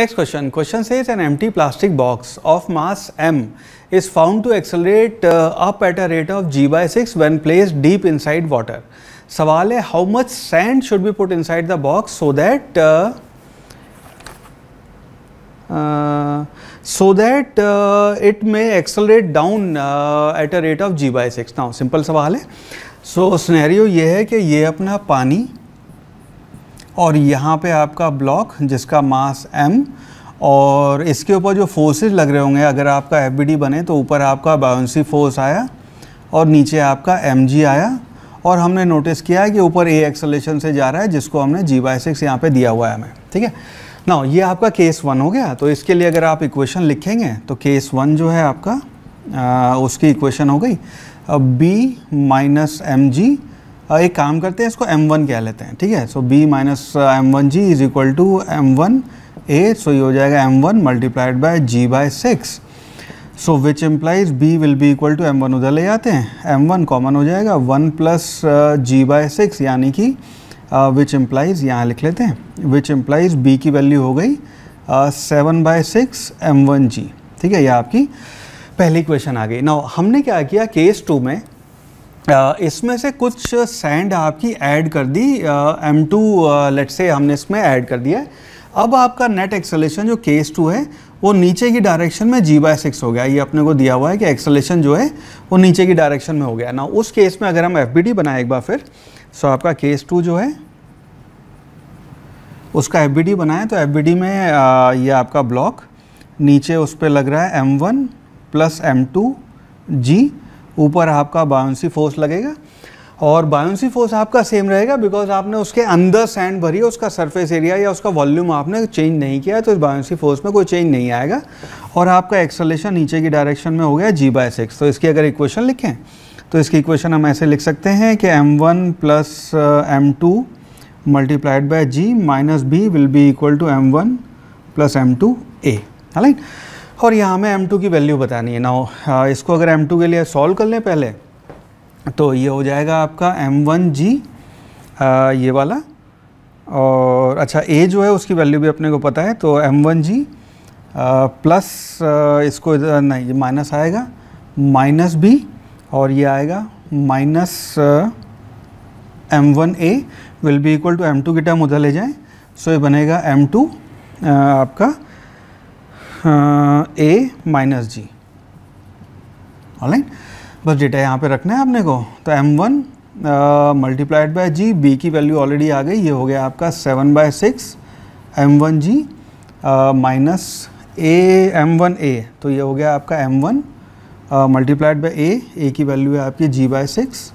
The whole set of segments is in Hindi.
Next question. Question says an empty plastic box of mass m is found to accelerate uh, up at a rate of g by 6 when placed deep inside water. सवाल है how much sand should be put inside the box so that uh, uh, so that uh, it may accelerate down uh, at a rate of g by 6. Now simple सवाल है. So scenario ये है कि ये अपना पानी और यहाँ पे आपका ब्लॉक जिसका मास एम और इसके ऊपर जो फोर्सेज लग रहे होंगे अगर आपका एफ बने तो ऊपर आपका बाउंसी फोर्स आया और नीचे आपका एम आया और हमने नोटिस किया है कि ऊपर ए एक्सलेशन से जा रहा है जिसको हमने जी बाई सिक्स यहाँ पर दिया हुआ है हमें ठीक है ना ये आपका केस वन हो गया तो इसके लिए अगर आप इक्वेशन लिखेंगे तो केस वन जो है आपका आ, उसकी इक्वेशन हो गई बी माइनस एम जी एक काम करते हैं इसको एम वन कह लेते हैं ठीक है so B minus M one G is equal to M one A so ये हो जाएगा M one multiplied by G by six so which implies B will be equal to M one उधर ले जाते हैं एम वन कॉमन हो जाएगा one plus G by six यानी कि विच uh, एम्प्लाइज यहाँ लिख लेते हैं विच एम्प्लाइज बी की वैल्यू हो गई seven by six M one G ठीक है यह आपकी पहली क्वेश्चन आ गई ना हमने क्या किया केस टू में इसमें से कुछ सैंड आपकी ऐड कर दी एम टू लेट से हमने इसमें ऐड कर दिया अब आपका नेट एक्सलेशन जो केस टू है वो नीचे की डायरेक्शन में जी बाय सिक्स हो गया ये अपने को दिया हुआ है कि एक्सलेशन जो है वो नीचे की डायरेक्शन में हो गया ना उस केस में अगर हम एफ बी डी बनाए एक बार फिर सो आपका केस टू जो है उसका एफ बी डी बनाए तो एफ बी डी में आ, ये आपका ब्लॉक नीचे उस पर लग रहा है M one plus M two G ऊपर आपका बायोन्सी फोर्स लगेगा और बायोन्सी फोर्स आपका सेम रहेगा बिकॉज आपने उसके अंदर सैंड भरी है उसका सरफेस एरिया या उसका वॉल्यूम आपने चेंज नहीं किया है तो इस बायोन्सी फोर्स में कोई चेंज नहीं आएगा और आपका एक्सलेशन नीचे की डायरेक्शन में हो गया जी बाय सिक्स तो इसकी अगर इक्वेशन लिखें तो इसकी इक्वेशन हम ऐसे लिख सकते हैं कि M one plus M two multiplied by G minus B will be equal to M one plus M two A right और यहाँ हमें टू की वैल्यू बतानी है ना uh, इसको अगर टू के लिए सॉल्व कर लें पहले तो ये हो जाएगा आपका जी uh, ये वाला और अच्छा ए जो है उसकी वैल्यू भी अपने को पता है तो एम वन जी प्लस इसको इधर नहीं ये माइनस आएगा माइनस बी और ये आएगा minus M one A will be equal to M two की टर्म उधर ले जाएं सो ये बनेगा एम टू uh, आपका ए माइनस जी ऑनलाइन बस डेटा यहाँ पे रखना है आपने को तो M one multiplied by G B की वैल्यू ऑलरेडी आ गई ये हो गया आपका seven by six M one G minus A M one A तो ये हो गया आपका M one multiplied by A A की वैल्यू है आपकी G by six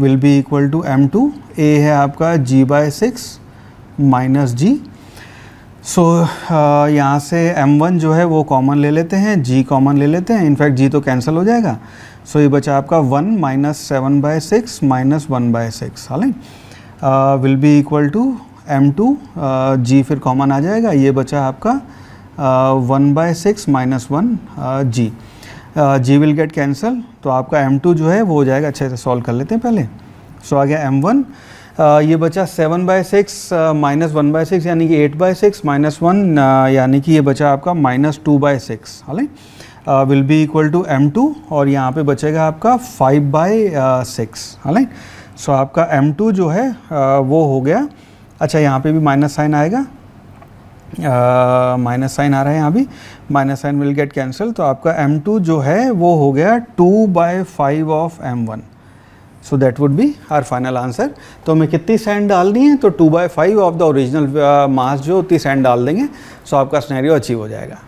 will be equal to M two A है आपका जी by six minus G so so, uh, यहाँ से M1 जो है वो कॉमन ले लेते हैं G कॉमन ले लेते हैं इनफैक्ट G तो कैंसिल हो जाएगा सो so, ये बचा आपका 1 minus seven by six minus one by six हालांकि will be equal to M two G फिर कॉमन आ जाएगा ये बचा आपका one by six minus one G G will get cancel तो आपका एम टू जो है वो हो जाएगा अच्छे से सॉल्व कर लेते हैं पहले सो so, आ गया एम वन ये बचा seven by six minus one by six यानी कि eight by six minus one यानी कि ये बचा आपका minus two by six whole will be equal to M two और यहाँ पे बचेगा आपका five by six whole so आपका एम टू जो है uh, वो हो गया अच्छा यहाँ पे भी माइनस साइन आएगा माइनस uh, साइन आ रहा है यहाँ भी minus sign will get cancel तो आपका एम टू जो है वो हो गया two by five of M one so that would be our final answer तो हमें कितनी सैंड डालनी है तो two by five of the original mass जो उतनी सैंड डाल देंगे सो so आपका स्नैरियो अचीव हो जाएगा